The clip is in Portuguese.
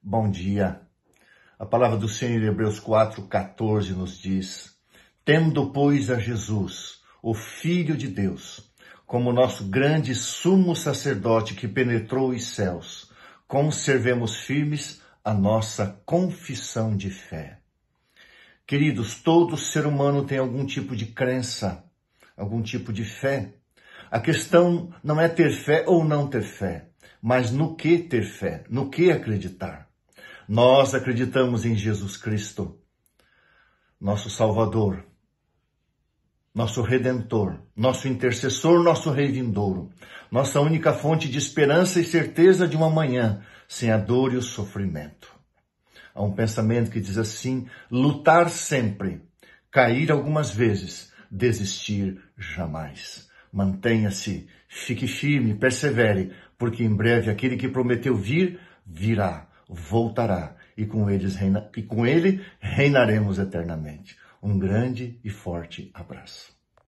Bom dia. A palavra do Senhor em Hebreus 4:14 nos diz: Tendo pois a Jesus, o Filho de Deus, como nosso grande sumo sacerdote que penetrou os céus, conservemos firmes a nossa confissão de fé. Queridos, todo ser humano tem algum tipo de crença, algum tipo de fé. A questão não é ter fé ou não ter fé, mas no que ter fé, no que acreditar. Nós acreditamos em Jesus Cristo, nosso Salvador, nosso Redentor, nosso Intercessor, nosso Reivindouro, nossa única fonte de esperança e certeza de uma manhã sem a dor e o sofrimento. Há um pensamento que diz assim: lutar sempre, cair algumas vezes, desistir jamais. Mantenha-se, fique firme, persevere, porque em breve aquele que prometeu vir, virá voltará e com, eles reina, e com ele reinaremos eternamente. Um grande e forte abraço.